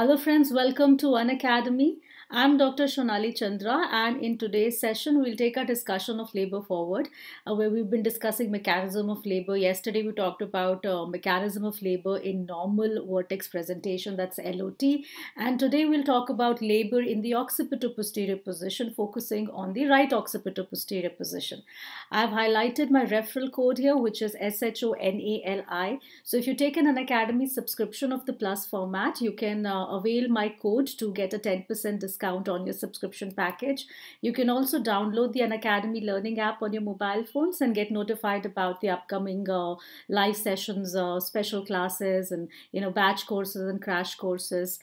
Hello friends, welcome to One Academy. I'm Dr. Shonali Chandra and in today's session we'll take a discussion of labor forward uh, where we've been discussing mechanism of labor. Yesterday we talked about uh, mechanism of labor in normal vertex presentation that's LOT and today we'll talk about labor in the occipital posterior position focusing on the right occipital posterior position. I've highlighted my referral code here which is SHONALI so if you take an Academy subscription of the plus format you can uh, avail my code to get a 10% discount on your subscription package. You can also download the Academy Learning app on your mobile phones and get notified about the upcoming uh, live sessions, uh, special classes, and you know batch courses and crash courses.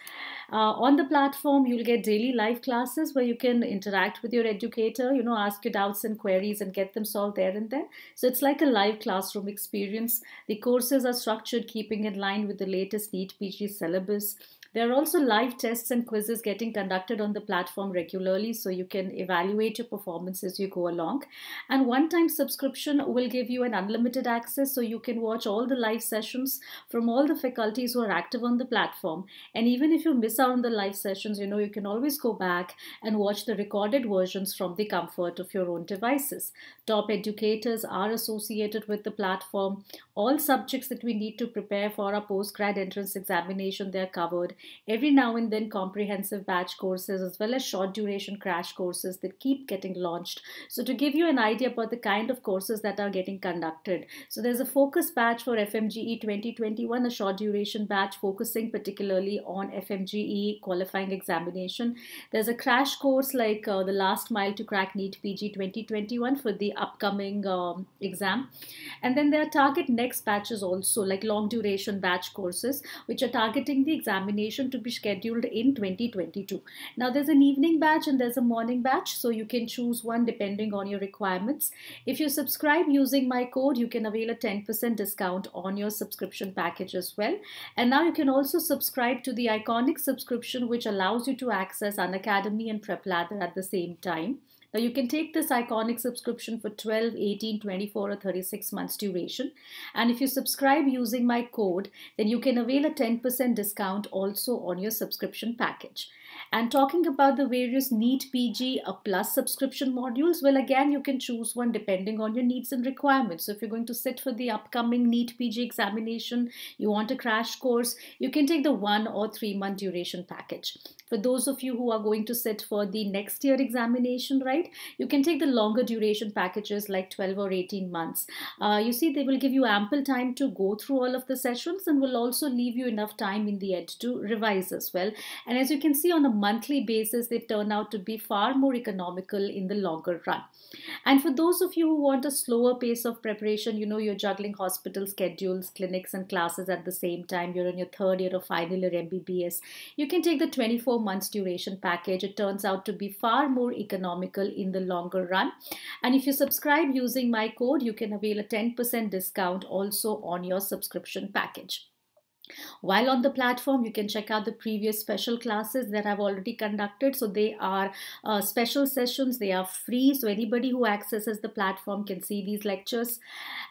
Uh, on the platform, you'll get daily live classes where you can interact with your educator. You know, ask your doubts and queries and get them solved there and then. So it's like a live classroom experience. The courses are structured keeping in line with the latest NEET PG syllabus. There are also live tests and quizzes getting conducted on the platform regularly, so you can evaluate your performance as you go along. And one time subscription will give you an unlimited access, so you can watch all the live sessions from all the faculties who are active on the platform. And even if you miss out on the live sessions, you know, you can always go back and watch the recorded versions from the comfort of your own devices. Top educators are associated with the platform. All subjects that we need to prepare for our post grad entrance examination, they're covered every now and then comprehensive batch courses as well as short duration crash courses that keep getting launched. So to give you an idea about the kind of courses that are getting conducted. So there's a focus batch for FMGE 2021, a short duration batch focusing particularly on FMGE qualifying examination. There's a crash course like uh, the last mile to crack NEET PG 2021 for the upcoming um, exam. And then there are target next batches also like long duration batch courses which are targeting the examination registration to be scheduled in 2022. Now there's an evening batch and there's a morning batch so you can choose one depending on your requirements. If you subscribe using my code you can avail a 10% discount on your subscription package as well. And now you can also subscribe to the iconic subscription which allows you to access an academy and prep ladder at the same time. Now you can take this iconic subscription for 12, 18, 24 or 36 months duration. And if you subscribe using my code, then you can avail a 10% discount also on your subscription package and talking about the various NEET PG plus subscription modules well again you can choose one depending on your needs and requirements so if you're going to sit for the upcoming NEET PG examination you want a crash course you can take the one or three month duration package for those of you who are going to sit for the next year examination right you can take the longer duration packages like 12 or 18 months uh, you see they will give you ample time to go through all of the sessions and will also leave you enough time in the end to revise as well and as you can see on a monthly basis, they turn out to be far more economical in the longer run. And for those of you who want a slower pace of preparation, you know, you're juggling hospital schedules, clinics, and classes at the same time, you're in your third year or final year MBBS, you can take the 24 months duration package. It turns out to be far more economical in the longer run. And if you subscribe using my code, you can avail a 10% discount also on your subscription package. While on the platform, you can check out the previous special classes that I've already conducted. So they are uh, special sessions, they are free. So anybody who accesses the platform can see these lectures.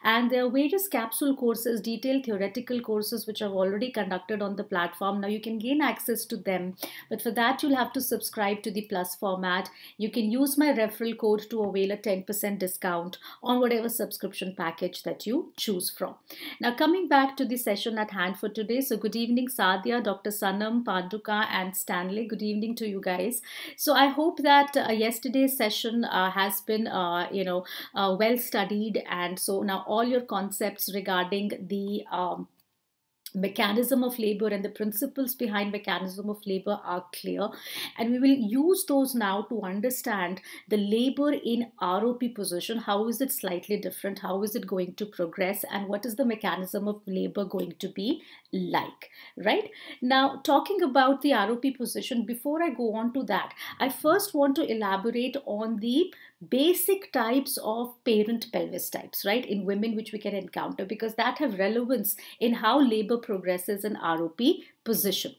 And there are various capsule courses, detailed theoretical courses, which I've already conducted on the platform. Now you can gain access to them. But for that, you'll have to subscribe to the plus format. You can use my referral code to avail a 10% discount on whatever subscription package that you choose from. Now coming back to the session at hand for today, today. So, good evening, Sadhya, Dr. Sanam, Paduka, and Stanley. Good evening to you guys. So, I hope that uh, yesterday's session uh, has been, uh, you know, uh, well studied. And so now all your concepts regarding the um, mechanism of labor and the principles behind mechanism of labor are clear and we will use those now to understand the labor in rop position how is it slightly different how is it going to progress and what is the mechanism of labor going to be like right now talking about the rop position before i go on to that i first want to elaborate on the basic types of parent pelvis types, right, in women which we can encounter because that have relevance in how labor progresses in ROP position.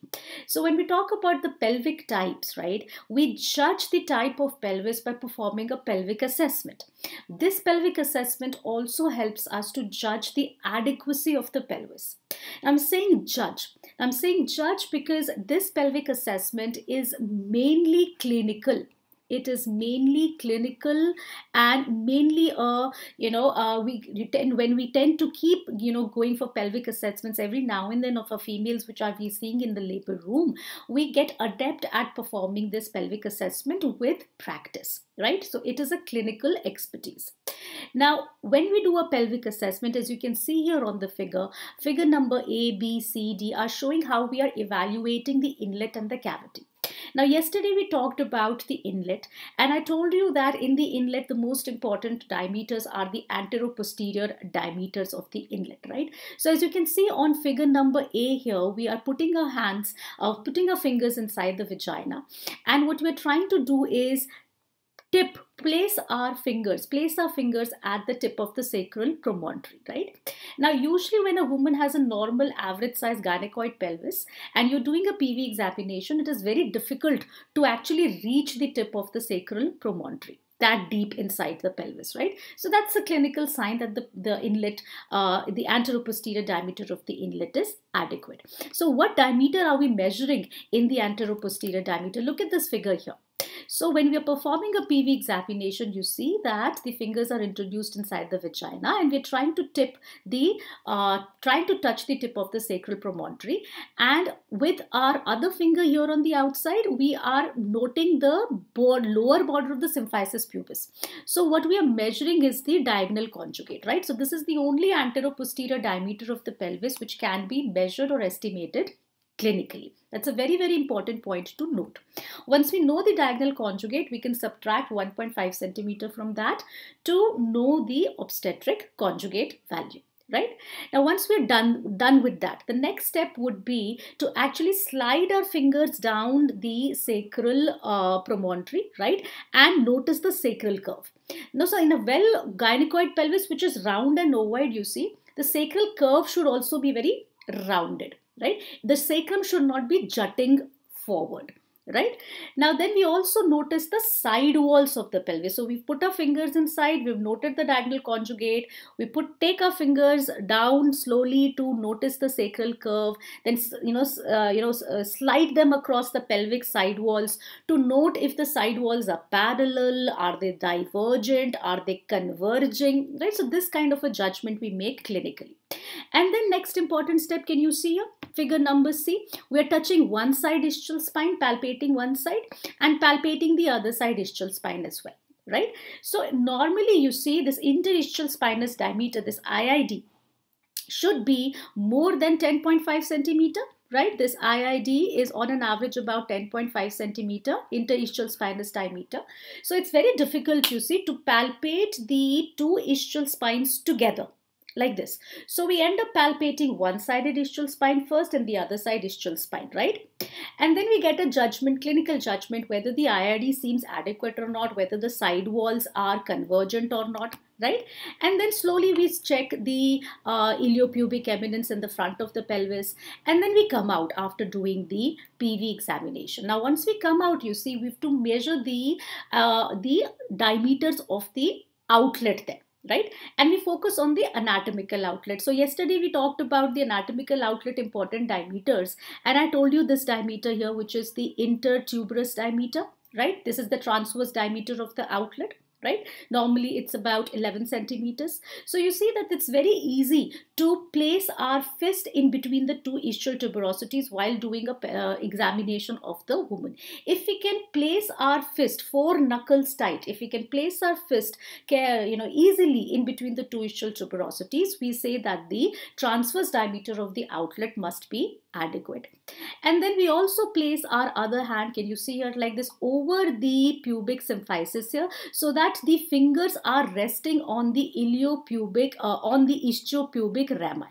So when we talk about the pelvic types, right, we judge the type of pelvis by performing a pelvic assessment. This pelvic assessment also helps us to judge the adequacy of the pelvis. I'm saying judge. I'm saying judge because this pelvic assessment is mainly clinical it is mainly clinical and mainly uh, you know uh, we tend when we tend to keep you know going for pelvic assessments every now and then of our females which are we seeing in the labor room we get adept at performing this pelvic assessment with practice right so it is a clinical expertise now, when we do a pelvic assessment, as you can see here on the figure, figure number A, B, C, D are showing how we are evaluating the inlet and the cavity. Now, yesterday we talked about the inlet, and I told you that in the inlet, the most important diameters are the anteroposterior diameters of the inlet, right? So, as you can see on figure number A here, we are putting our hands, uh, putting our fingers inside the vagina, and what we're trying to do is tip place our fingers place our fingers at the tip of the sacral promontory right now usually when a woman has a normal average size gynecoid pelvis and you're doing a pv examination it is very difficult to actually reach the tip of the sacral promontory that deep inside the pelvis, right? So that's a clinical sign that the, the inlet, uh, the anteroposterior diameter of the inlet is adequate. So what diameter are we measuring in the anteroposterior diameter? Look at this figure here. So when we are performing a PV examination, you see that the fingers are introduced inside the vagina and we're trying to tip the, uh, trying to touch the tip of the sacral promontory. And with our other finger here on the outside, we are noting the board, lower border of the symphysis pubis. So what we are measuring is the diagonal conjugate, right? So this is the only anteroposterior diameter of the pelvis which can be measured or estimated clinically. That's a very, very important point to note. Once we know the diagonal conjugate, we can subtract 1.5 centimeter from that to know the obstetric conjugate value right now once we're done done with that the next step would be to actually slide our fingers down the sacral uh, promontory right and notice the sacral curve now so in a well gynecoid pelvis which is round and ovoid you see the sacral curve should also be very rounded right? The sacrum should not be jutting forward right now then we also notice the side walls of the pelvis so we put our fingers inside we've noted the diagonal conjugate we put take our fingers down slowly to notice the sacral curve then you know uh, you know uh, slide them across the pelvic side walls to note if the side walls are parallel are they divergent are they converging right so this kind of a judgment we make clinically and then next important step can you see here figure number C, we're touching one side ischial spine, palpating one side and palpating the other side ischial spine as well, right? So normally you see this interischial spinous diameter, this IID, should be more than 10.5 centimeter right this iid is on an average about 10.5 centimeter interistral spinous diameter so it's very difficult you see to palpate the two istral spines together like this. So we end up palpating one-sided ischial spine first and the other side ischial spine, right? And then we get a judgment, clinical judgment, whether the IRD seems adequate or not, whether the side walls are convergent or not, right? And then slowly we check the uh, iliopubic eminence in the front of the pelvis and then we come out after doing the PV examination. Now once we come out, you see, we have to measure the, uh, the diameters of the outlet there right and we focus on the anatomical outlet so yesterday we talked about the anatomical outlet important diameters and i told you this diameter here which is the intertuberous diameter right this is the transverse diameter of the outlet right normally it's about 11 centimeters so you see that it's very easy to place our fist in between the two ischial tuberosities while doing a uh, examination of the woman if we can place our fist four knuckles tight if we can place our fist you know easily in between the two ischial tuberosities we say that the transverse diameter of the outlet must be adequate and then we also place our other hand can you see here like this over the pubic symphysis here so that that the fingers are resting on the iliopubic, uh, on the ischiopubic rami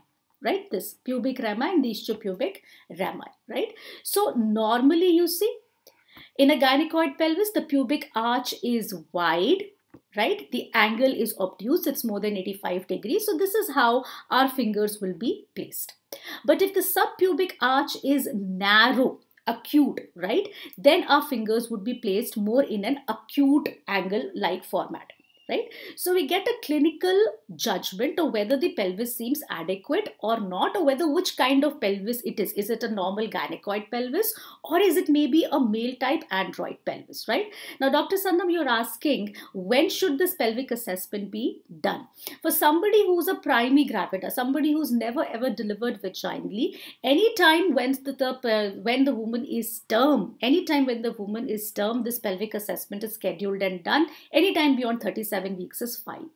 right this pubic rami and the ischiopubic rami right so normally you see in a gynecoid pelvis the pubic arch is wide right the angle is obtuse it's more than 85 degrees so this is how our fingers will be placed but if the subpubic arch is narrow acute, right? Then our fingers would be placed more in an acute angle like format right? So we get a clinical judgment of whether the pelvis seems adequate or not, or whether which kind of pelvis it is. Is it a normal gynecoid pelvis or is it maybe a male type android pelvis, right? Now, Dr. Sandham, you're asking when should this pelvic assessment be done? For somebody who's a primigravida, gravida, somebody who's never ever delivered vaginally, any time when the, the, uh, when the woman is term, any time when the woman is term, this pelvic assessment is scheduled and done anytime beyond 37 seven weeks is fine.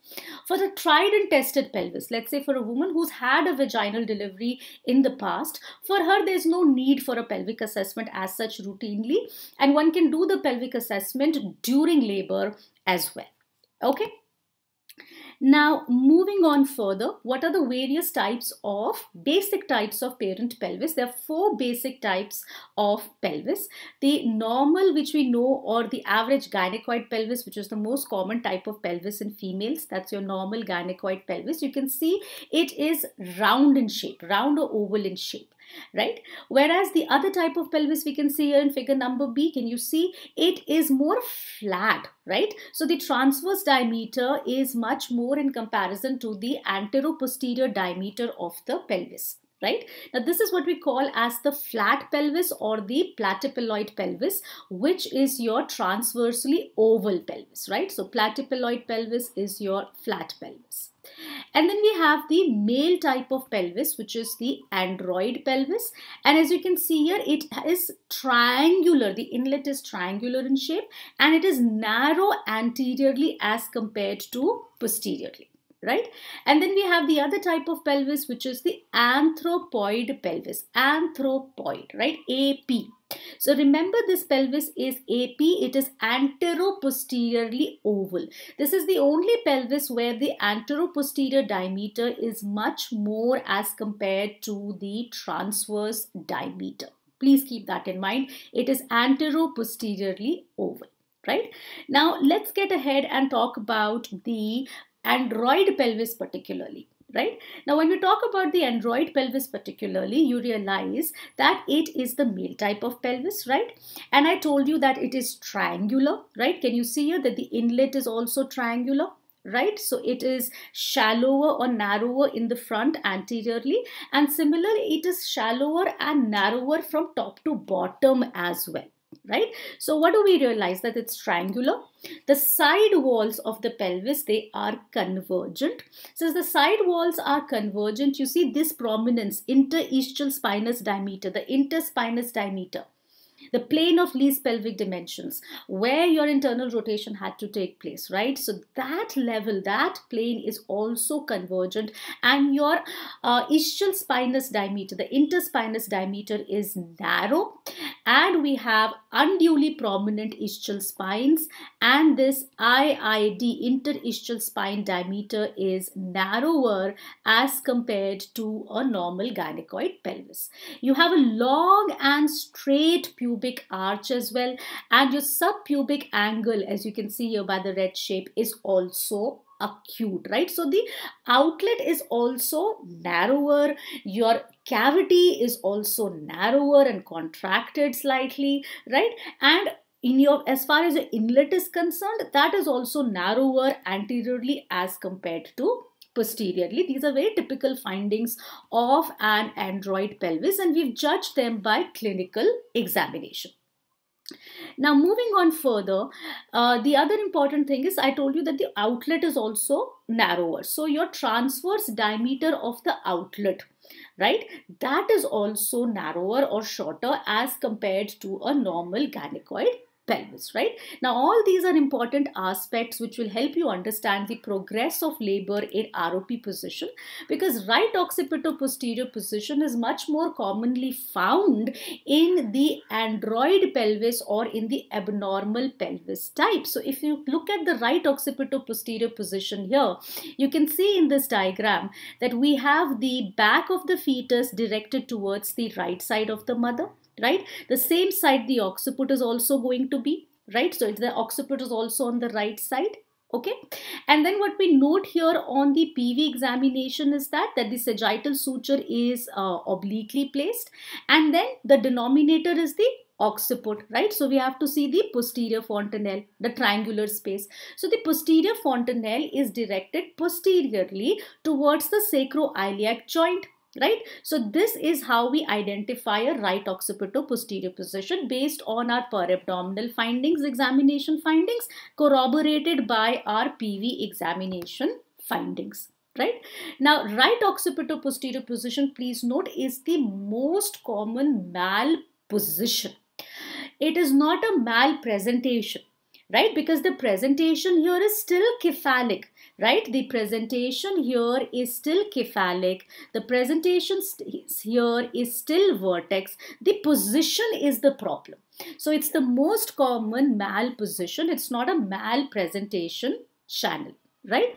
For the tried and tested pelvis, let's say for a woman who's had a vaginal delivery in the past, for her there's no need for a pelvic assessment as such routinely, and one can do the pelvic assessment during labor as well. Okay. Now, moving on further, what are the various types of basic types of parent pelvis? There are four basic types of pelvis. The normal, which we know, or the average gynecoid pelvis, which is the most common type of pelvis in females, that's your normal gynecoid pelvis. You can see it is round in shape, round or oval in shape right? Whereas the other type of pelvis we can see here in figure number B, can you see it is more flat, right? So the transverse diameter is much more in comparison to the anteroposterior diameter of the pelvis right? Now this is what we call as the flat pelvis or the platyploid pelvis, which is your transversely oval pelvis, right? So platyploid pelvis is your flat pelvis. And then we have the male type of pelvis, which is the android pelvis. And as you can see here, it is triangular. The inlet is triangular in shape and it is narrow anteriorly as compared to posteriorly right? And then we have the other type of pelvis, which is the anthropoid pelvis, anthropoid, right? AP. So remember this pelvis is AP, it is anteroposteriorly oval. This is the only pelvis where the anteroposterior diameter is much more as compared to the transverse diameter. Please keep that in mind. It is anteroposteriorly oval right now let's get ahead and talk about the android pelvis particularly right now when we talk about the android pelvis particularly you realize that it is the male type of pelvis right and i told you that it is triangular right can you see here that the inlet is also triangular right so it is shallower or narrower in the front anteriorly and similarly it is shallower and narrower from top to bottom as well right? So what do we realize? That it's triangular. The side walls of the pelvis, they are convergent. Since the side walls are convergent, you see this prominence, interosseal spinous diameter, the interspinous diameter, the plane of least pelvic dimensions where your internal rotation had to take place right so that level that plane is also convergent and your uh, ischial spinous diameter the interspinous diameter is narrow and we have unduly prominent ischial spines and this IID interischial spine diameter is narrower as compared to a normal gynecoid pelvis. You have a long and straight pubic arch as well and your subpubic angle as you can see here by the red shape is also acute right so the outlet is also narrower your cavity is also narrower and contracted slightly right and in your as far as your inlet is concerned that is also narrower anteriorly as compared to posteriorly. These are very typical findings of an android pelvis and we've judged them by clinical examination. Now, moving on further, uh, the other important thing is I told you that the outlet is also narrower. So, your transverse diameter of the outlet, right, that is also narrower or shorter as compared to a normal gynecoid pelvis, right? Now, all these are important aspects which will help you understand the progress of labor in ROP position because right occipito posterior position is much more commonly found in the android pelvis or in the abnormal pelvis type. So, if you look at the right occipito posterior position here, you can see in this diagram that we have the back of the fetus directed towards the right side of the mother right? The same side the occiput is also going to be, right? So the occiput is also on the right side, okay and then what we note here on the pv examination is that that the sagittal suture is uh, obliquely placed and then the denominator is the occiput right so we have to see the posterior fontanelle the triangular space so the posterior fontanelle is directed posteriorly towards the sacroiliac joint right? So this is how we identify a right occipital posterior position based on our per abdominal findings, examination findings, corroborated by our PV examination findings right now right occipital posterior position please note is the most common mal position it is not a mal presentation right? Because the presentation here is still cephalic, right? The presentation here is still cephalic. The presentation here is still vertex. The position is the problem. So it's the most common malposition. It's not a malpresentation channel right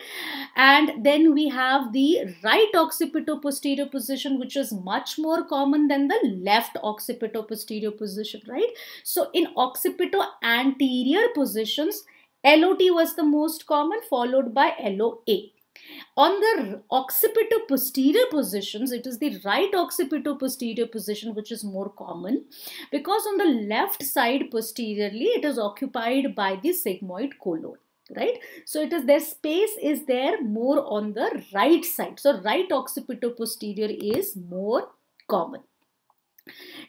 and then we have the right occipito-posterior position which is much more common than the left occipito-posterior position right so in occipito anterior positions LOT was the most common followed by LOA on the occipito posterior positions, it is the right occipito posterior position which is more common because on the left side posteriorly it is occupied by the sigmoid colon right so it is their space is there more on the right side so right posterior is more common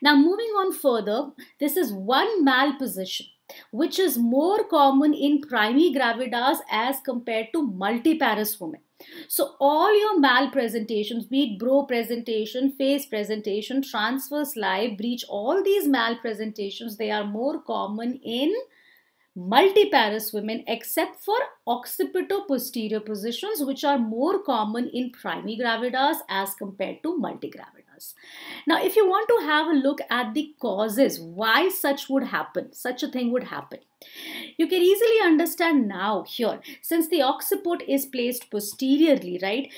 now moving on further this is one malposition which is more common in primi gravidas as compared to multiparous women so all your mal presentations, be it bro presentation, face presentation, transverse lie, breach, all these mal presentations, they are more common in multiparous women except for occipito-posterior positions which are more common in primigravidas as compared to multigravidas. Now if you want to have a look at the causes why such would happen, such a thing would happen. You can easily understand now here since the occiput is placed posteriorly, right?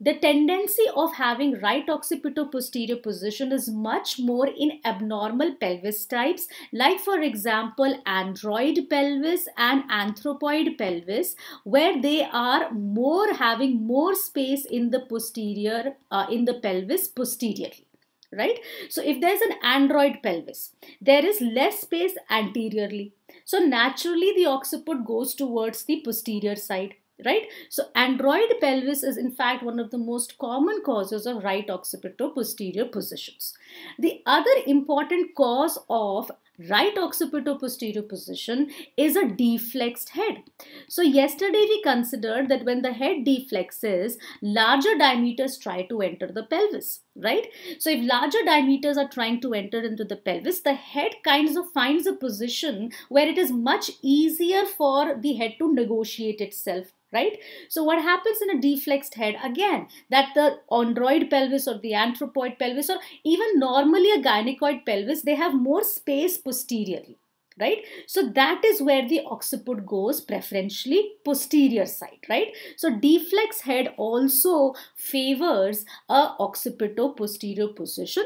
the tendency of having right occipito-posterior position is much more in abnormal pelvis types like for example android pelvis and anthropoid pelvis where they are more having more space in the posterior uh, in the pelvis posteriorly right so if there's an android pelvis there is less space anteriorly so naturally the occiput goes towards the posterior side right? So android pelvis is in fact one of the most common causes of right occipito-posterior positions. The other important cause of right occipito-posterior position is a deflexed head. So yesterday we considered that when the head deflexes, larger diameters try to enter the pelvis, right? So if larger diameters are trying to enter into the pelvis, the head kind of finds a position where it is much easier for the head to negotiate itself right? So what happens in a deflexed head again that the ondroid pelvis or the anthropoid pelvis or even normally a gynecoid pelvis they have more space posteriorly right so that is where the occiput goes preferentially posterior side right so deflexed head also favors a occipito posterior position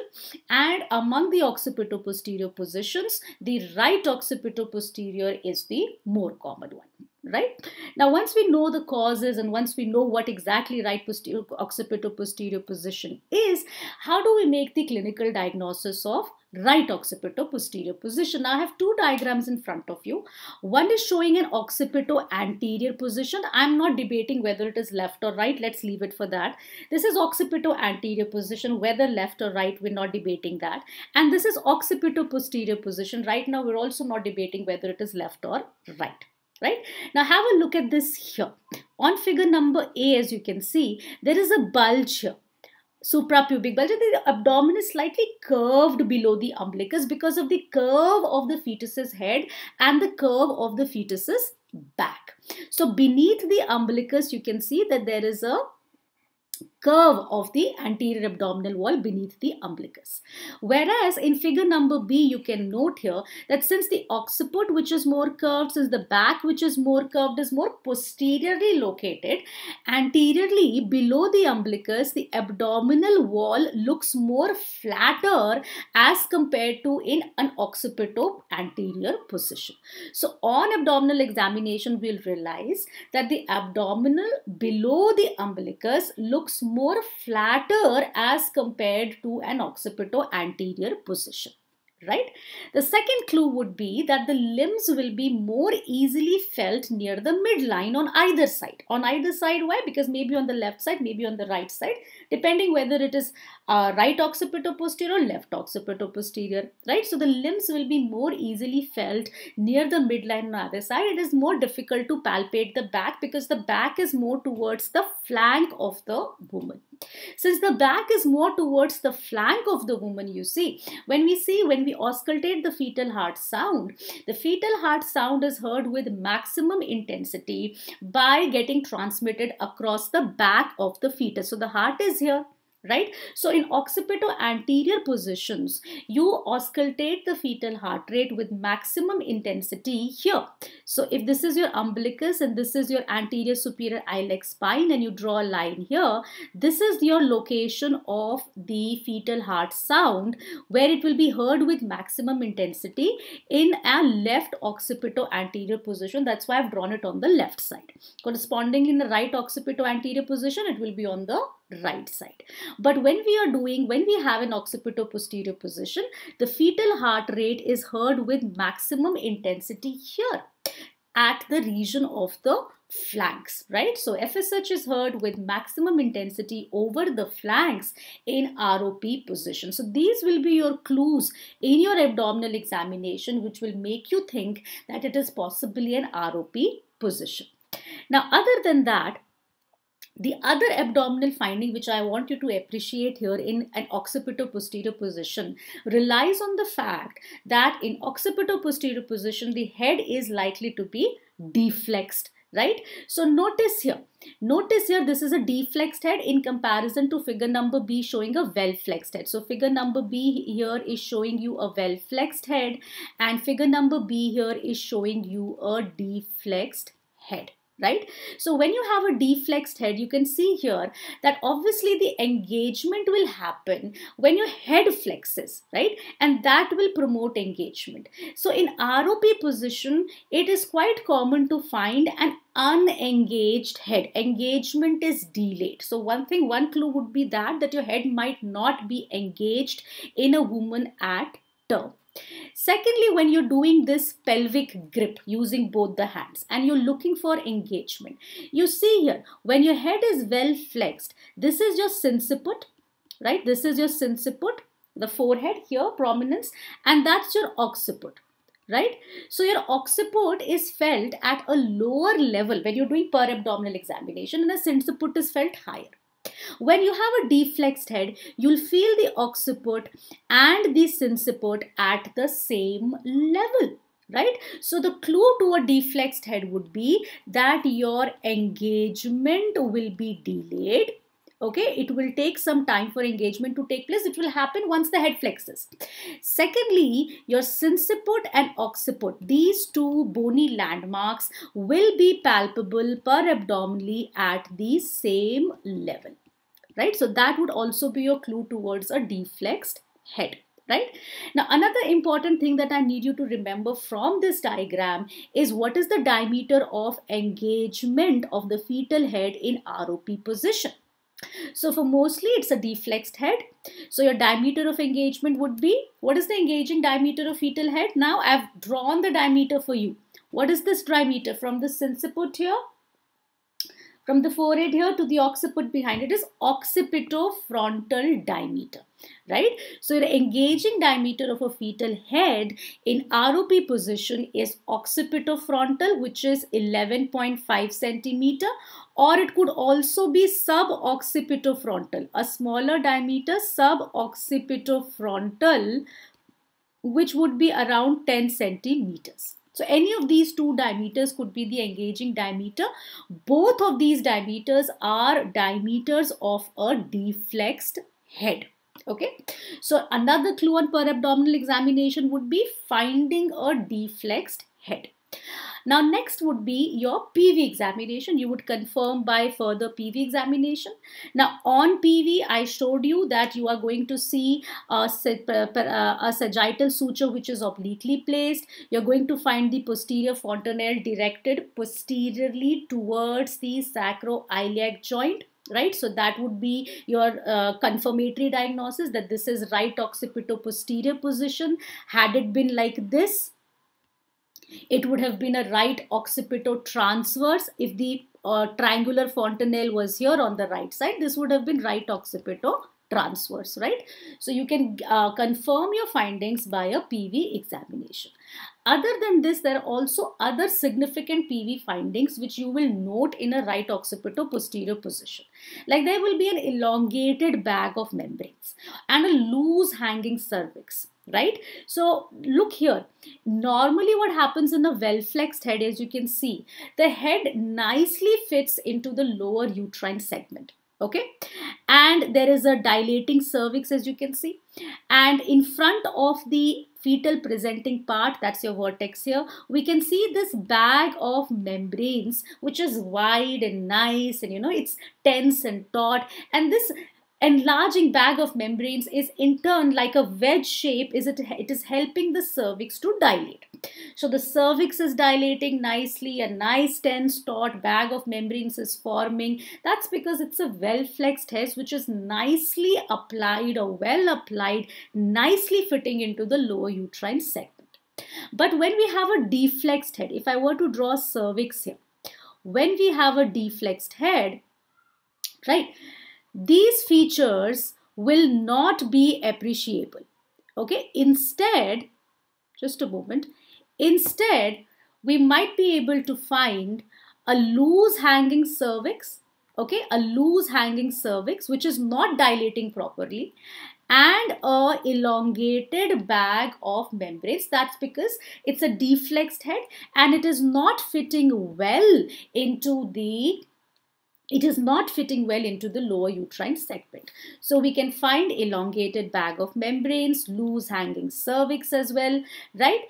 and among the occipito posterior positions the right occipito posterior is the more common one right? Now, once we know the causes and once we know what exactly right posterior, occipital posterior position is, how do we make the clinical diagnosis of right occipital posterior position. Now I have two diagrams in front of you. One is showing an occipital anterior position. I'm not debating whether it is left or right. Let's leave it for that. This is occipital anterior position, whether left or right, we're not debating that. And this is occipital posterior position. Right now, we're also not debating whether it is left or right right? Now have a look at this here. On figure number A, as you can see, there is a bulge here. Suprapubic bulge, the abdomen is slightly curved below the umbilicus because of the curve of the fetus's head and the curve of the fetus's back. So beneath the umbilicus, you can see that there is a curve of the anterior abdominal wall beneath the umbilicus. Whereas in figure number B, you can note here that since the occiput, which is more curved, since the back, which is more curved, is more posteriorly located, anteriorly below the umbilicus, the abdominal wall looks more flatter as compared to in an occipito anterior position. So on abdominal examination, we'll realize that the abdominal below the umbilicus looks more flatter as compared to an occipito anterior position right? The second clue would be that the limbs will be more easily felt near the midline on either side. On either side, why? Because maybe on the left side, maybe on the right side, depending whether it is uh, right occipito posterior, left occipito posterior, right? So the limbs will be more easily felt near the midline on either side. It is more difficult to palpate the back because the back is more towards the flank of the woman. Since the back is more towards the flank of the woman, you see, when we see, when we auscultate the fetal heart sound, the fetal heart sound is heard with maximum intensity by getting transmitted across the back of the fetus. So the heart is here right so in occipito anterior positions you auscultate the fetal heart rate with maximum intensity here so if this is your umbilicus and this is your anterior superior iliac spine and you draw a line here this is your location of the fetal heart sound where it will be heard with maximum intensity in a left occipito anterior position that's why i've drawn it on the left side corresponding in the right occipito anterior position it will be on the right side. But when we are doing, when we have an occipito-posterior position, the fetal heart rate is heard with maximum intensity here at the region of the flanks, right? So FSH is heard with maximum intensity over the flanks in ROP position. So these will be your clues in your abdominal examination which will make you think that it is possibly an ROP position. Now other than that, the other abdominal finding which I want you to appreciate here in an occipito-posterior position relies on the fact that in occipito-posterior position the head is likely to be deflexed right so notice here notice here this is a deflexed head in comparison to figure number b showing a well flexed head so figure number b here is showing you a well flexed head and figure number b here is showing you a deflexed head right? So when you have a deflexed head, you can see here that obviously the engagement will happen when your head flexes, right? And that will promote engagement. So in ROP position, it is quite common to find an unengaged head. Engagement is delayed. So one thing, one clue would be that, that your head might not be engaged in a woman at term. Secondly, when you're doing this pelvic grip using both the hands and you're looking for engagement, you see here when your head is well flexed, this is your sinciput, right? This is your sinciput, the forehead here, prominence, and that's your occiput right? So your occiput is felt at a lower level when you're doing per abdominal examination and the sinciput is felt higher. When you have a deflexed head, you'll feel the occiput and the synciput at the same level right so the clue to a deflexed head would be that your engagement will be delayed Okay, it will take some time for engagement to take place. It will happen once the head flexes. Secondly, your synciput and occiput, these two bony landmarks will be palpable per abdominally at the same level. Right, so that would also be your clue towards a deflexed head right now another important thing that i need you to remember from this diagram is what is the diameter of engagement of the fetal head in rop position so for mostly it's a deflexed head. So your diameter of engagement would be, what is the engaging diameter of fetal head? Now I've drawn the diameter for you. What is this diameter from the sensiput here from the forehead here to the occiput behind it is occipitofrontal diameter, right? So the engaging diameter of a fetal head in ROP position is occipitofrontal, which is 11.5 centimeter, or it could also be suboccipitofrontal, a smaller diameter suboccipitofrontal, which would be around 10 centimeters. So any of these two diameters could be the engaging diameter. Both of these diameters are diameters of a deflexed head. Okay, so another clue on per abdominal examination would be finding a deflexed head. Now next would be your PV examination. You would confirm by further PV examination. Now on PV, I showed you that you are going to see a, sagittal suture which is obliquely placed. You're going to find the posterior fontanelle directed posteriorly towards the sacroiliac joint right so that would be your uh, confirmatory diagnosis that this is right occipito posterior position had it been like this it would have been a right occipito transverse if the uh, triangular fontanelle was here on the right side. This would have been right occipito transverse, right? So you can uh, confirm your findings by a PV examination. Other than this, there are also other significant PV findings which you will note in a right occipito posterior position. Like there will be an elongated bag of membranes and a loose hanging cervix right? So look here. Normally what happens in a well-flexed head, as you can see, the head nicely fits into the lower uterine segment okay and there is a dilating cervix as you can see and in front of the fetal presenting part that's your vertex here we can see this bag of membranes which is wide and nice and you know it's tense and taut and this Enlarging bag of membranes is in turn like a wedge shape is it, it is helping the cervix to dilate. So the cervix is dilating nicely, a nice tense taut bag of membranes is forming. That's because it's a well flexed head, which is nicely applied or well applied, nicely fitting into the lower uterine segment. But when we have a deflexed head, if I were to draw cervix here, when we have a deflexed head, right, these features will not be appreciable. Okay, instead, just a moment, instead, we might be able to find a loose hanging cervix, okay, a loose hanging cervix which is not dilating properly and a elongated bag of membranes that's because it's a deflexed head and it is not fitting well into the it is not fitting well into the lower uterine segment. So we can find elongated bag of membranes, loose hanging cervix as well, right?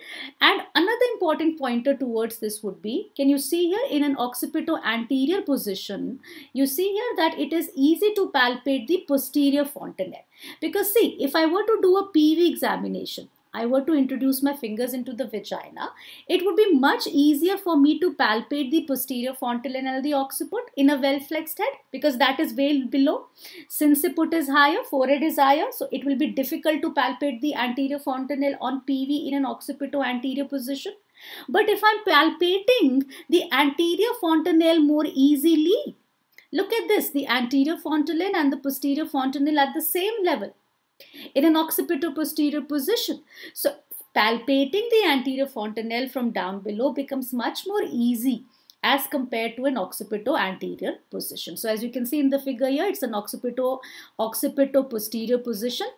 And another important pointer towards this would be, can you see here in an occipito anterior position, you see here that it is easy to palpate the posterior fontanelle. Because see, if I were to do a PV examination, I were to introduce my fingers into the vagina, it would be much easier for me to palpate the posterior fontanelle and the occiput in a well flexed head because that is way below. Sinciput is higher, forehead is higher, so it will be difficult to palpate the anterior fontanelle on PV in an occipito anterior position. But if I'm palpating the anterior fontanelle more easily, Look at this, the anterior fontanelle and the posterior fontanelle at the same level in an occipito-posterior position. So palpating the anterior fontanelle from down below becomes much more easy as compared to an occipito anterior position. So as you can see in the figure here, it's an occipito, occipito posterior position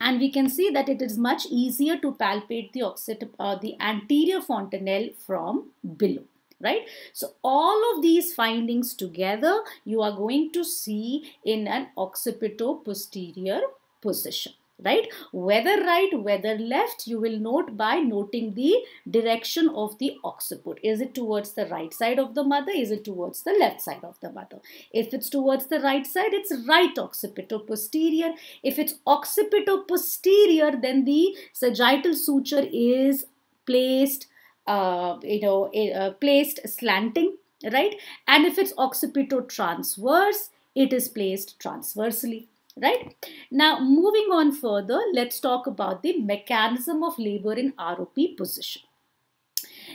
and we can see that it is much easier to palpate the, occip- uh, the anterior fontanelle from below right so all of these findings together you are going to see in an occipito posterior position right whether right whether left you will note by noting the direction of the occiput is it towards the right side of the mother is it towards the left side of the mother if it's towards the right side it's right occipital posterior if it's occipital posterior then the sagittal suture is placed uh, you know uh, placed slanting right and if it's occipito transverse it is placed transversely right? Now, moving on further, let's talk about the mechanism of labor in ROP position.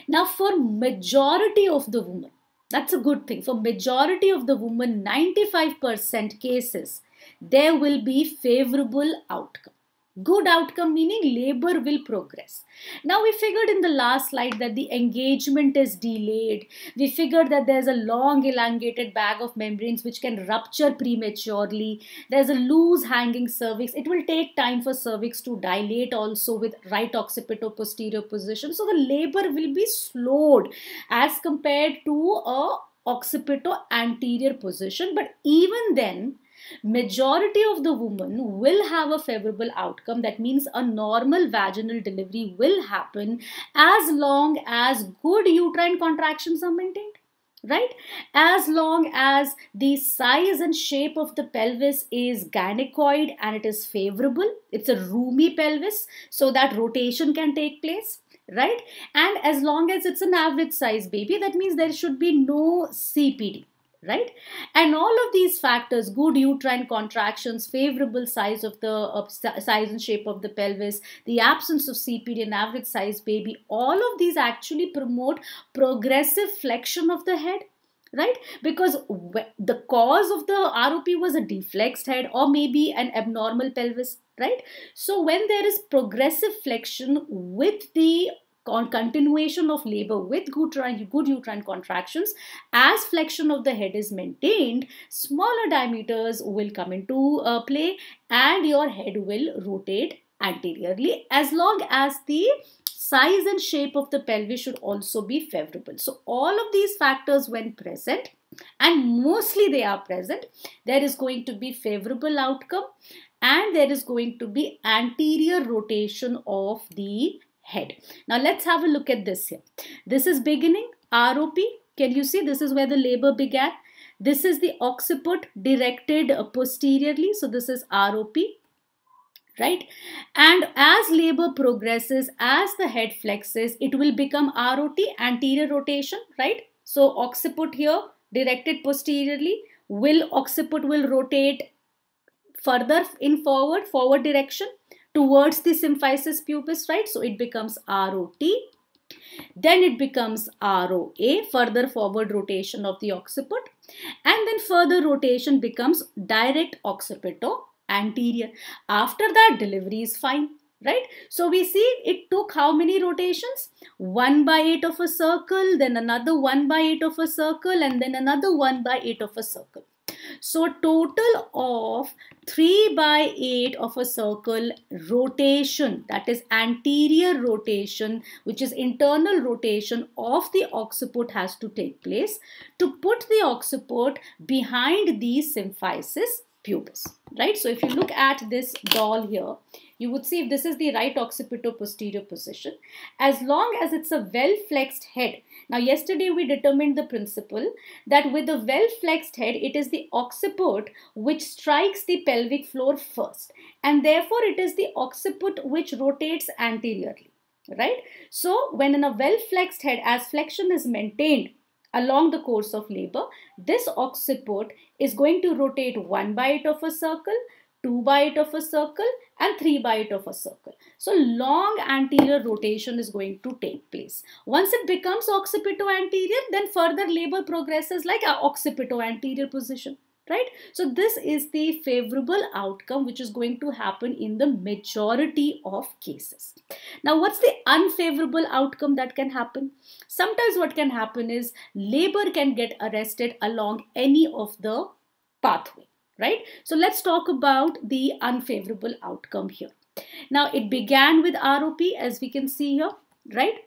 Now, for majority of the women, that's a good thing. For majority of the women, 95% cases, there will be favorable outcome. Good outcome meaning labor will progress. Now, we figured in the last slide that the engagement is delayed. We figured that there's a long elongated bag of membranes which can rupture prematurely. There's a loose hanging cervix. It will take time for cervix to dilate also with right occipito-posterior position. So, the labor will be slowed as compared to a occipito anterior position. But even then, majority of the women will have a favorable outcome that means a normal vaginal delivery will happen as long as good uterine contractions are maintained right as long as the size and shape of the pelvis is gynecoid and it is favorable it's a roomy pelvis so that rotation can take place right and as long as it's an average size baby that means there should be no cpd right and all of these factors good uterine contractions favorable size of the uh, size and shape of the pelvis the absence of cpd and average size baby all of these actually promote progressive flexion of the head right because the cause of the rop was a deflexed head or maybe an abnormal pelvis right so when there is progressive flexion with the on continuation of labor with good, good uterine contractions as flexion of the head is maintained smaller diameters will come into uh, play and your head will rotate anteriorly as long as the size and shape of the pelvis should also be favorable so all of these factors when present and mostly they are present there is going to be favorable outcome and there is going to be anterior rotation of the head. Now let's have a look at this here. This is beginning ROP. Can you see this is where the labor began? This is the occiput directed uh, posteriorly. So this is ROP right and as labor progresses as the head flexes it will become rot anterior rotation right so occiput here directed posteriorly will occiput will rotate further in forward forward direction towards the symphysis pubis, right? So it becomes ROT. Then it becomes ROA, further forward rotation of the occiput. And then further rotation becomes direct occipito anterior. After that, delivery is fine right so we see it took how many rotations 1 by 8 of a circle then another 1 by 8 of a circle and then another 1 by 8 of a circle so total of 3 by 8 of a circle rotation that is anterior rotation which is internal rotation of the occiput has to take place to put the occiput behind the symphysis pubis, right? So if you look at this doll here, you would see if this is the right occipito-posterior position. As long as it's a well-flexed head. Now yesterday we determined the principle that with a well-flexed head, it is the occiput which strikes the pelvic floor first. And therefore it is the occiput which rotates anteriorly, right? So when in a well-flexed head, as flexion is maintained, along the course of labor. This occiput is going to rotate 1 bite of a circle, 2 bite of a circle and 3 bite of a circle. So long anterior rotation is going to take place. Once it becomes occipito anterior, then further labor progresses like a occipito anterior position right? So this is the favorable outcome which is going to happen in the majority of cases. Now what's the unfavorable outcome that can happen? Sometimes what can happen is labor can get arrested along any of the pathway, right? So let's talk about the unfavorable outcome here. Now it began with ROP as we can see here, right?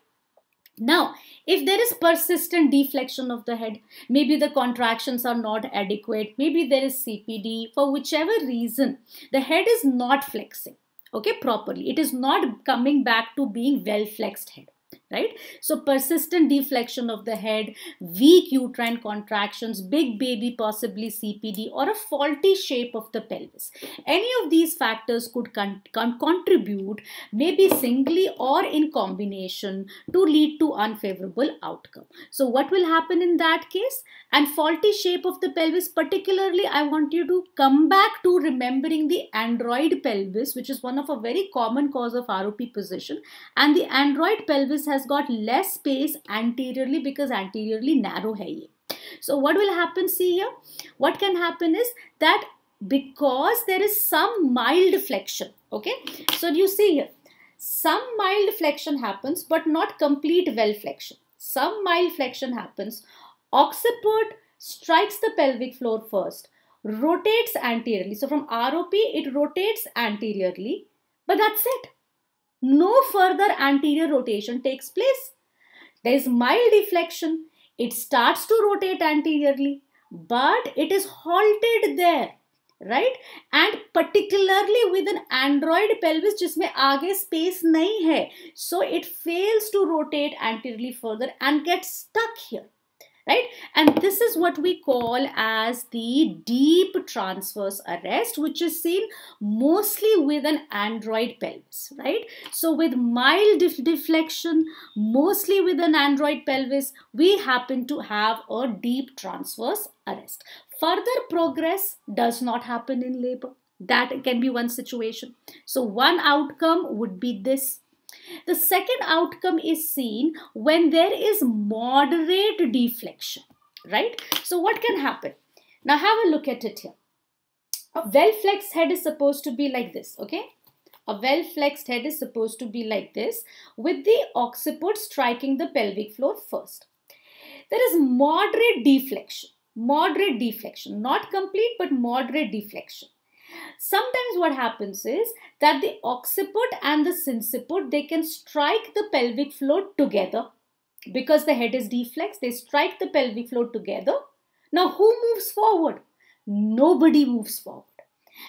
Now, if there is persistent deflection of the head, maybe the contractions are not adequate, maybe there is CPD, for whichever reason, the head is not flexing, okay, properly. It is not coming back to being well flexed head right? So persistent deflection of the head, weak uterine contractions, big baby, possibly CPD or a faulty shape of the pelvis. Any of these factors could con con contribute maybe singly or in combination to lead to unfavorable outcome. So what will happen in that case? And faulty shape of the pelvis particularly I want you to come back to remembering the android pelvis which is one of a very common cause of ROP position and the android pelvis has has got less space anteriorly because anteriorly narrow hai ye. So what will happen see here? What can happen is that because there is some mild flexion okay. So you see here some mild flexion happens but not complete well flexion. Some mild flexion happens. Occiput strikes the pelvic floor first rotates anteriorly. So from ROP, it rotates anteriorly, but that's it no further anterior rotation takes place. There is mild deflection. It starts to rotate anteriorly, but it is halted there, right? And particularly with an android pelvis, which aage space nahi hai. So it fails to rotate anteriorly further and gets stuck here right and this is what we call as the deep transverse arrest which is seen mostly with an android pelvis right so with mild def deflection mostly with an android pelvis we happen to have a deep transverse arrest further progress does not happen in labor that can be one situation so one outcome would be this the second outcome is seen when there is moderate deflection, right? So what can happen? Now have a look at it here. A well-flexed head is supposed to be like this, okay? A well-flexed head is supposed to be like this with the occiput striking the pelvic floor first. There is moderate deflection, moderate deflection, not complete but moderate deflection. Sometimes what happens is that the occiput and the synciput, they can strike the pelvic floor together. Because the head is deflexed, they strike the pelvic floor together. Now who moves forward? Nobody moves forward.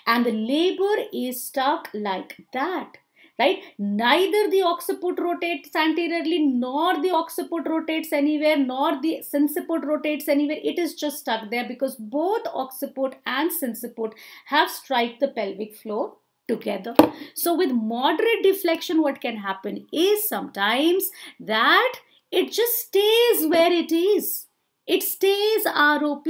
And the labor is stuck like that right? Neither the occiput rotates anteriorly, nor the occiput rotates anywhere, nor the synciput rotates anywhere. It is just stuck there because both occiput and synciput have struck the pelvic floor together. So with moderate deflection, what can happen is sometimes that it just stays where it is it stays ROP.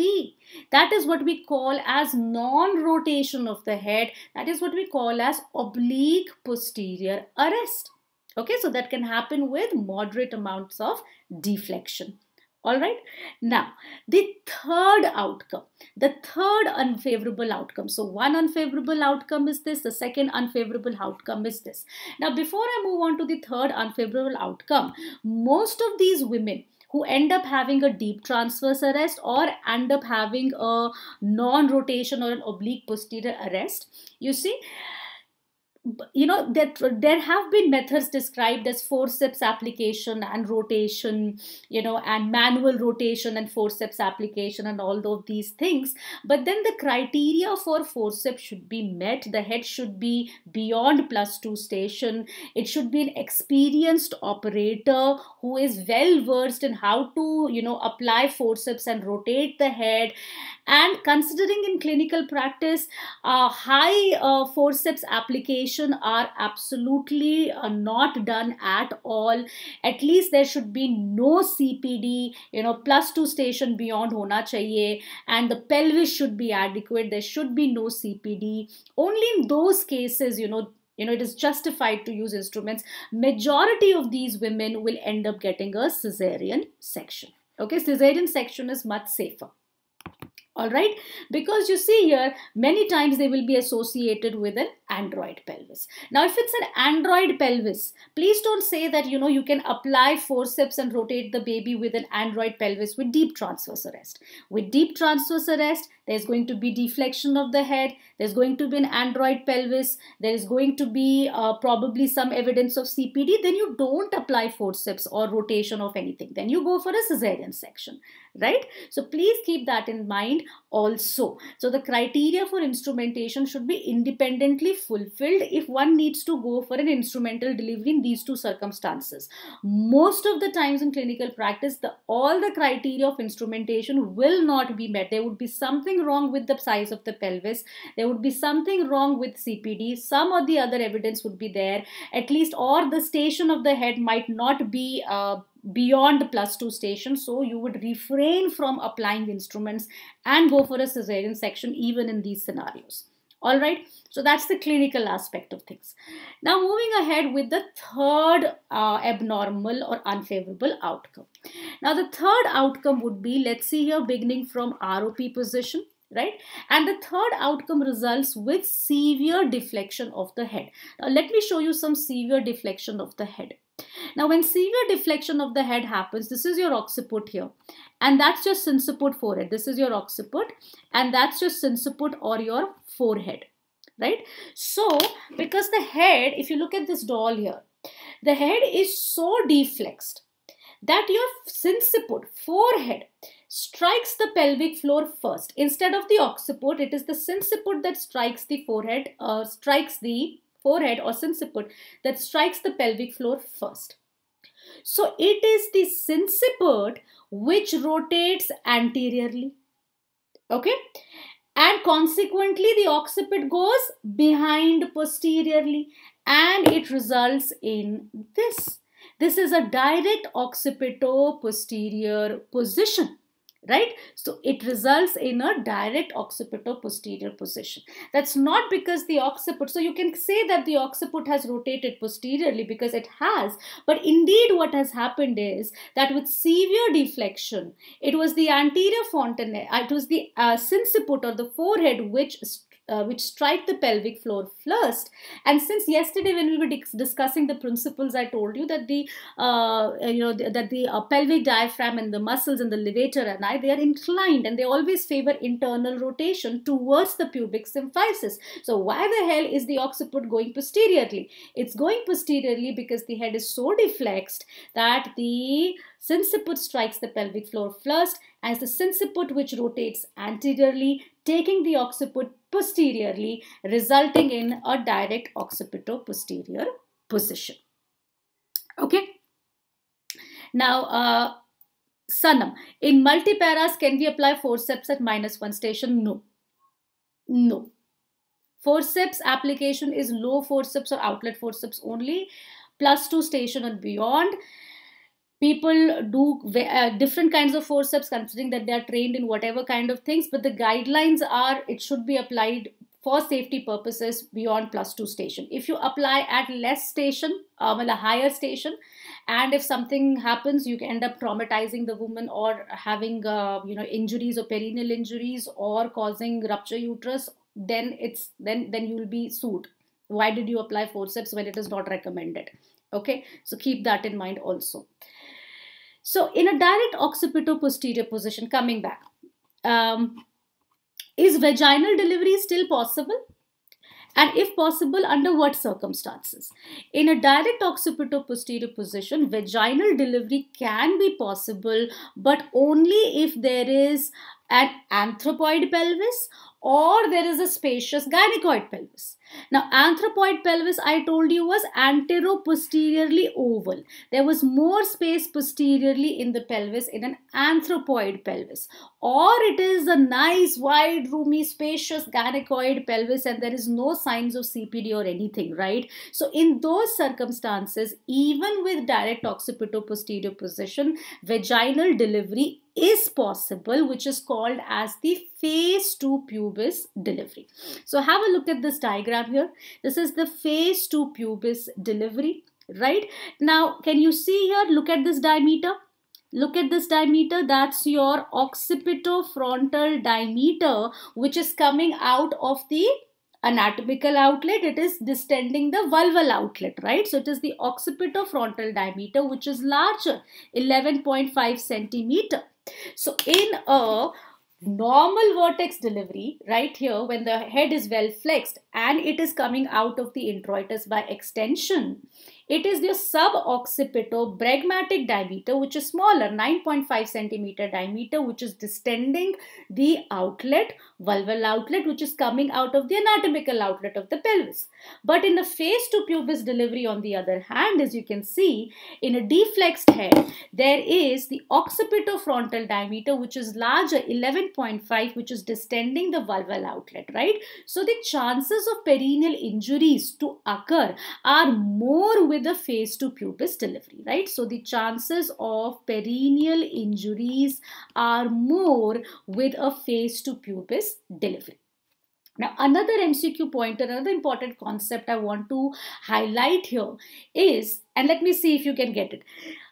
That is what we call as non-rotation of the head. That is what we call as oblique posterior arrest. Okay, so that can happen with moderate amounts of deflection. All right. Now, the third outcome, the third unfavorable outcome. So, one unfavorable outcome is this, the second unfavorable outcome is this. Now, before I move on to the third unfavorable outcome, most of these women, who end up having a deep transverse arrest or end up having a non-rotation or an oblique posterior arrest. You see, you know there there have been methods described as forceps application and rotation you know and manual rotation and forceps application and all of these things but then the criteria for forceps should be met the head should be beyond plus 2 station it should be an experienced operator who is well versed in how to you know apply forceps and rotate the head and considering in clinical practice uh, high uh, forceps application education are absolutely uh, not done at all at least there should be no cpd you know plus 2 station beyond hona chahiye and the pelvis should be adequate there should be no cpd only in those cases you know you know it is justified to use instruments majority of these women will end up getting a cesarean section okay cesarean section is much safer all right because you see here many times they will be associated with an android pelvis now if it's an android pelvis please don't say that you know you can apply forceps and rotate the baby with an android pelvis with deep transverse arrest with deep transverse arrest there's going to be deflection of the head there's going to be an android pelvis there is going to be uh, probably some evidence of cpd then you don't apply forceps or rotation of anything then you go for a cesarean section right? So please keep that in mind also. So the criteria for instrumentation should be independently fulfilled if one needs to go for an instrumental delivery in these two circumstances. Most of the times in clinical practice, the, all the criteria of instrumentation will not be met. There would be something wrong with the size of the pelvis. There would be something wrong with CPD. Some or the other evidence would be there. At least or the station of the head might not be uh, beyond plus two station so you would refrain from applying instruments and go for a cesarean section even in these scenarios all right so that's the clinical aspect of things now moving ahead with the third uh, abnormal or unfavorable outcome now the third outcome would be let's see here beginning from rop position right and the third outcome results with severe deflection of the head now let me show you some severe deflection of the head now, when severe deflection of the head happens, this is your occiput here, and that's your sinciput forehead. This is your occiput, and that's your sinciput or your forehead, right? So, because the head, if you look at this doll here, the head is so deflexed that your sinciput forehead, strikes the pelvic floor first. Instead of the occiput, it is the sinciput that strikes the forehead, uh, strikes the forehead or sinciput that strikes the pelvic floor first. So it is the sinciput which rotates anteriorly. Okay. And consequently, the occiput goes behind posteriorly and it results in this. This is a direct occipito posterior position right so it results in a direct occipital posterior position that's not because the occiput so you can say that the occiput has rotated posteriorly because it has but indeed what has happened is that with severe deflection it was the anterior fontanelle uh, it was the uh, sinciput or the forehead which uh, which strike the pelvic floor first. And since yesterday when we were discussing the principles, I told you that the uh, you know the, that the uh, pelvic diaphragm and the muscles and the levator ani they are inclined and they always favor internal rotation towards the pubic symphysis. So why the hell is the occiput going posteriorly? It's going posteriorly because the head is so deflexed that the sinciput strikes the pelvic floor first as the sinciput which rotates anteriorly taking the occiput posteriorly resulting in a direct occipito-posterior position. Okay. Now, uh, Sanam, in multiparas, can we apply forceps at minus one station? No. No. Forceps application is low forceps or outlet forceps only, plus two station and beyond people do uh, different kinds of forceps considering that they are trained in whatever kind of things but the guidelines are it should be applied for safety purposes beyond plus two station if you apply at less station um, a higher station and if something happens you can end up traumatizing the woman or having uh, you know injuries or perineal injuries or causing rupture uterus then it's then then you will be sued why did you apply forceps when it is not recommended okay so keep that in mind also so in a direct occipito-posterior position, coming back, um, is vaginal delivery still possible? And if possible, under what circumstances? In a direct occipito-posterior position, vaginal delivery can be possible, but only if there is an anthropoid pelvis or there is a spacious gynecoid pelvis. Now, anthropoid pelvis, I told you, was anteroposteriorly oval. There was more space posteriorly in the pelvis in an anthropoid pelvis. Or it is a nice, wide, roomy, spacious gynecoid pelvis and there is no signs of CPD or anything, right? So, in those circumstances, even with direct occipito-posterior position, vaginal delivery is possible which is called as the phase 2 pubis delivery. So have a look at this diagram have here. This is the phase 2 pubis delivery, right? Now, can you see here? Look at this diameter. Look at this diameter. That's your occipitofrontal diameter, which is coming out of the anatomical outlet, it is distending the vulval outlet, right? So it is the occipitofrontal diameter, which is larger, 11.5 centimeter. So in a normal vertex delivery right here when the head is well flexed and it is coming out of the introitus by extension it is the suboccipito-bregmatic diameter, which is smaller, 9.5 centimeter diameter, which is distending the outlet, vulval outlet, which is coming out of the anatomical outlet of the pelvis. But in the face to pubis delivery, on the other hand, as you can see, in a deflexed head, there is the occipito-frontal diameter, which is larger, 11.5, which is distending the vulval outlet, right? So the chances of perineal injuries to occur are more with a face to pubis delivery, right? So the chances of perineal injuries are more with a face to pubis delivery. Now, another MCQ point, another important concept I want to highlight here is, and let me see if you can get it,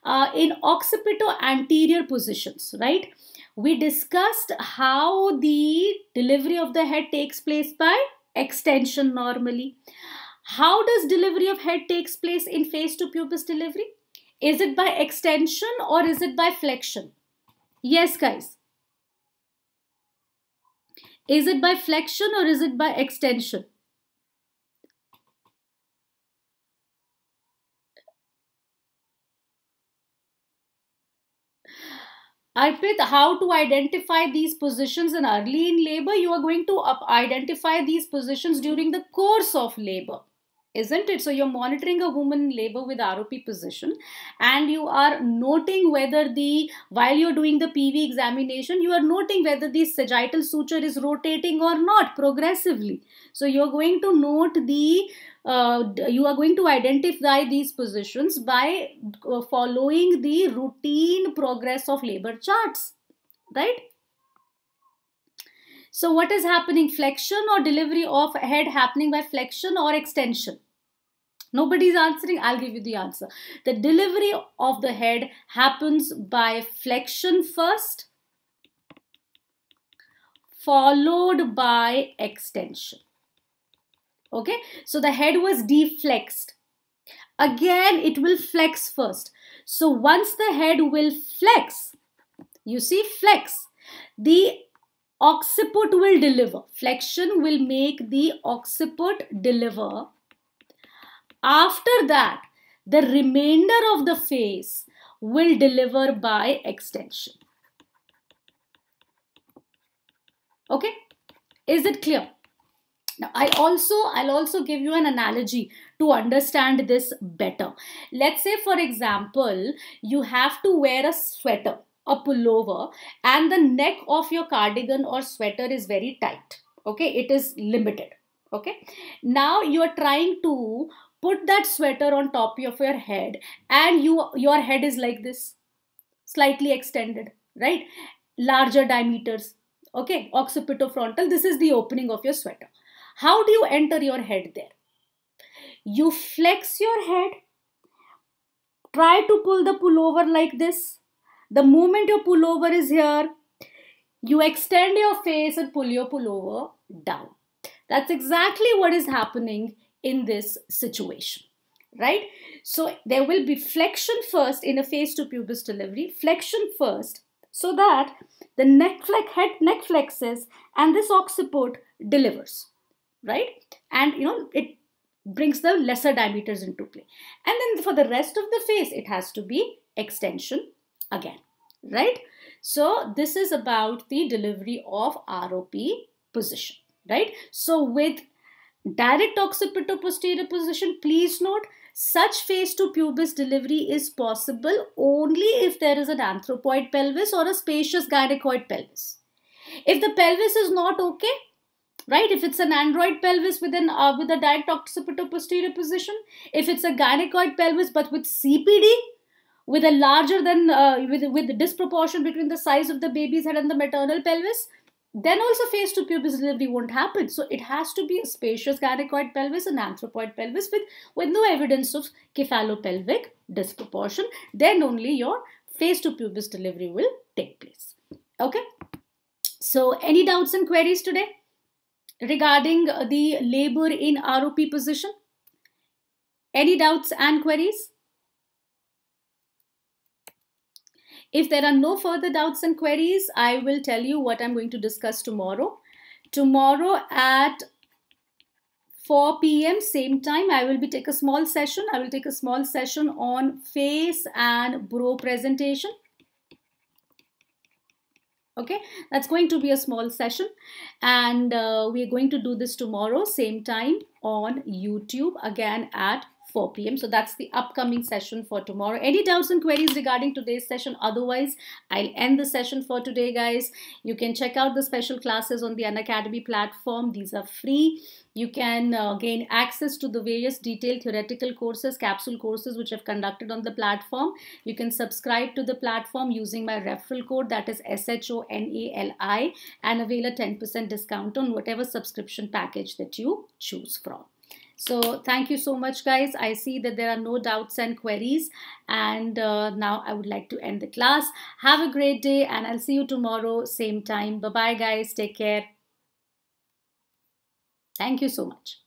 uh, in occipito anterior positions, right? We discussed how the delivery of the head takes place by extension normally. How does delivery of head takes place in face to pubis delivery? Is it by extension or is it by flexion? Yes, guys. Is it by flexion or is it by extension? Arpit, how to identify these positions in early in labor? You are going to identify these positions during the course of labor isn't it? So you're monitoring a woman in labor with ROP position and you are noting whether the, while you're doing the PV examination, you are noting whether the sagittal suture is rotating or not progressively. So you're going to note the, uh, you are going to identify these positions by uh, following the routine progress of labor charts, right? So what is happening? Flexion or delivery of head happening by flexion or extension? Nobody is answering. I'll give you the answer. The delivery of the head happens by flexion first, followed by extension. Okay, so the head was deflexed. Again, it will flex first. So once the head will flex, you see flex, the occiput will deliver. Flexion will make the occiput deliver after that, the remainder of the phase will deliver by extension. Okay, is it clear? Now, I also, I'll also give you an analogy to understand this better. Let's say, for example, you have to wear a sweater, a pullover, and the neck of your cardigan or sweater is very tight. Okay, it is limited okay now you are trying to put that sweater on top of your head and you your head is like this slightly extended right larger diameters okay occipitofrontal this is the opening of your sweater how do you enter your head there you flex your head try to pull the pullover like this the moment your pullover is here you extend your face and pull your pullover down that's exactly what is happening in this situation right so there will be flexion first in a face to pubis delivery flexion first so that the neck flex head neck flexes and this occiput delivers right and you know it brings the lesser diameters into play and then for the rest of the face it has to be extension again right so this is about the delivery of rop position right so with Direct occipito-posterior position, please note, such face to pubis delivery is possible only if there is an anthropoid pelvis or a spacious gynecoid pelvis. If the pelvis is not okay, right? If it's an android pelvis with an uh, with a direct occipito-posterior position, if it's a gynecoid pelvis but with CPD, with a larger than uh, with with disproportion between the size of the baby's head and the maternal pelvis, then also face to pubis delivery won't happen. So it has to be a spacious gynecoid pelvis and anthropoid pelvis with, with no evidence of cephalopelvic disproportion. Then only your face to pubis delivery will take place. Okay. So any doubts and queries today regarding the labor in ROP position? Any doubts and queries? If there are no further doubts and queries, I will tell you what I'm going to discuss tomorrow. Tomorrow at 4 p.m. same time, I will be take a small session. I will take a small session on face and bro presentation okay that's going to be a small session and uh, we're going to do this tomorrow same time on youtube again at 4 p.m. So that's the upcoming session for tomorrow. Any doubts and queries regarding today's session? Otherwise, I'll end the session for today, guys. You can check out the special classes on the Unacademy platform. These are free. You can uh, gain access to the various detailed theoretical courses, capsule courses which I've conducted on the platform. You can subscribe to the platform using my referral code that is SHONALI and avail a 10% discount on whatever subscription package that you choose from. So thank you so much guys. I see that there are no doubts and queries and uh, now I would like to end the class. Have a great day and I'll see you tomorrow same time. Bye-bye guys. Take care. Thank you so much.